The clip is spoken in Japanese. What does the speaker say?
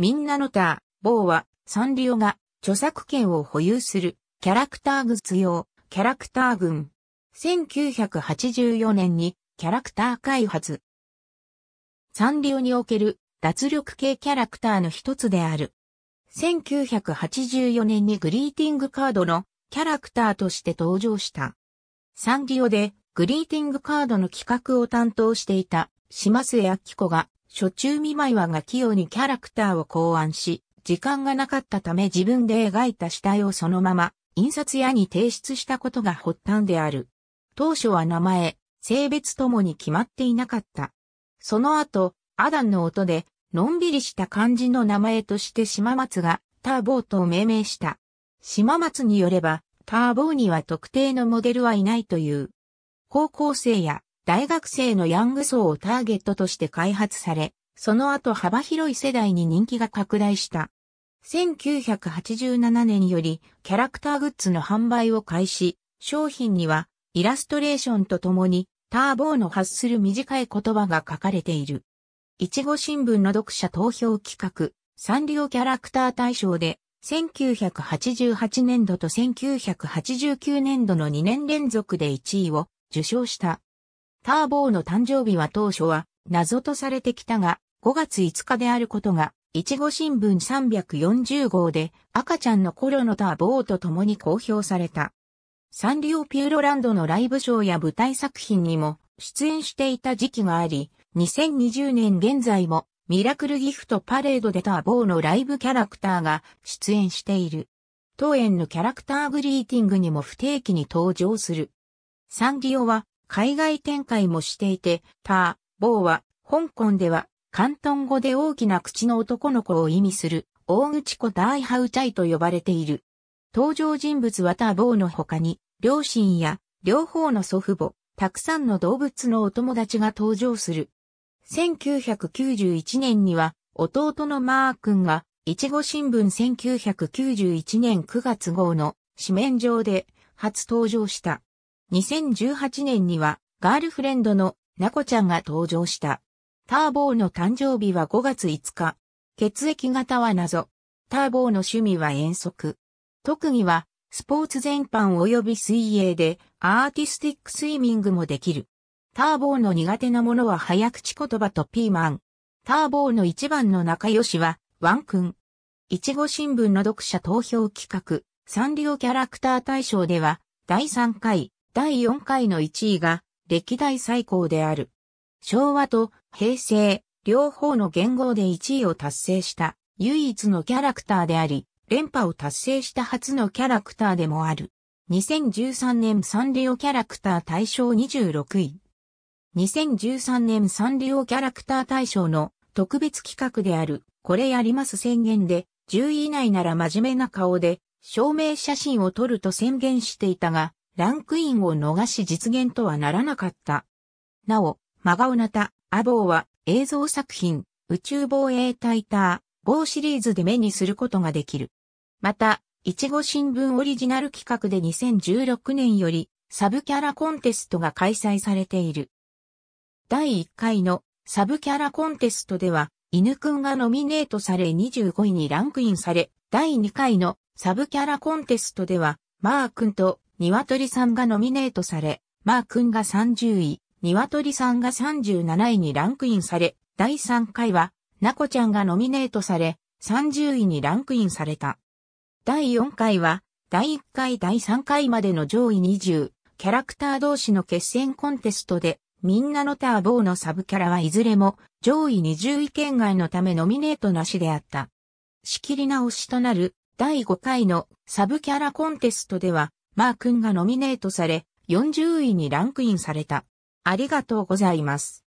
みんなのター、某は、サンリオが、著作権を保有する、キャラクターグッズ用、キャラクター群。1984年に、キャラクター開発。サンリオにおける、脱力系キャラクターの一つである。1984年にグリーティングカードのキャラクターとして登場した。サンリオでグリーティングカードの企画を担当していた島末明子が初中見舞いはが器用にキャラクターを考案し、時間がなかったため自分で描いた死体をそのまま、印刷屋に提出したことが発端である。当初は名前、性別ともに決まっていなかった。その後、アダンの音で、のんびりした漢字の名前として島松がターボーと命名した。島松によれば、ターボーには特定のモデルはいないという。高校生や大学生のヤング層をターゲットとして開発され、その後幅広い世代に人気が拡大した。1987年よりキャラクターグッズの販売を開始、商品にはイラストレーションとともにターボーの発する短い言葉が書かれている。いちご新聞の読者投票企画、サンリオキャラクター大賞で、1988年度と1989年度の2年連続で1位を受賞した。ターボーの誕生日は当初は謎とされてきたが、5月5日であることが、いちご新聞340号で赤ちゃんの頃のターボーと共に公表された。サンリオピューロランドのライブショーや舞台作品にも出演していた時期があり、2020年現在もミラクルギフトパレードでターボーのライブキャラクターが出演している。当園のキャラクターグリーティングにも不定期に登場する。サンリオは海外展開もしていて、ター、ボーは、香港では、広東語で大きな口の男の子を意味する、大口子大ハウチャイと呼ばれている。登場人物はターボーの他に、両親や、両方の祖父母、たくさんの動物のお友達が登場する。1991年には、弟のマー君が、いちご新聞1991年9月号の紙面上で初登場した。2018年にはガールフレンドのナコちゃんが登場した。ターボーの誕生日は5月5日。血液型は謎。ターボーの趣味は遠足。特技はスポーツ全般及び水泳でアーティスティックスイミングもできる。ターボーの苦手なものは早口言葉とピーマン。ターボーの一番の仲良しはワン君。いちご新聞の読者投票企画、サンリオキャラクター大賞では、第3回、第4回の1位が歴代最高である。昭和と平成、両方の元号で1位を達成した唯一のキャラクターであり、連覇を達成した初のキャラクターでもある。2013年サンリオキャラクター大賞26位。2013年サンリオキャラクター大賞の特別企画である、これやります宣言で、10位以内なら真面目な顔で、証明写真を撮ると宣言していたが、ランクインを逃し実現とはならなかった。なお、マガオナタ、アボーは映像作品、宇宙防衛隊ター、ボーシリーズで目にすることができる。また、いちご新聞オリジナル企画で2016年よりサブキャラコンテストが開催されている。第1回のサブキャラコンテストでは、犬くんがノミネートされ25位にランクインされ、第2回のサブキャラコンテストでは、マー君と鶏さんがノミネートされ、マー君が30位、鶏さんが37位にランクインされ、第3回は、ナコちゃんがノミネートされ、30位にランクインされた。第4回は、第1回第3回までの上位20、キャラクター同士の決戦コンテストで、みんなのターボーのサブキャラはいずれも上位20位圏外のためノミネートなしであった。仕切り直しとなる第5回のサブキャラコンテストではマー君がノミネートされ、40位にランクインされた。ありがとうございます。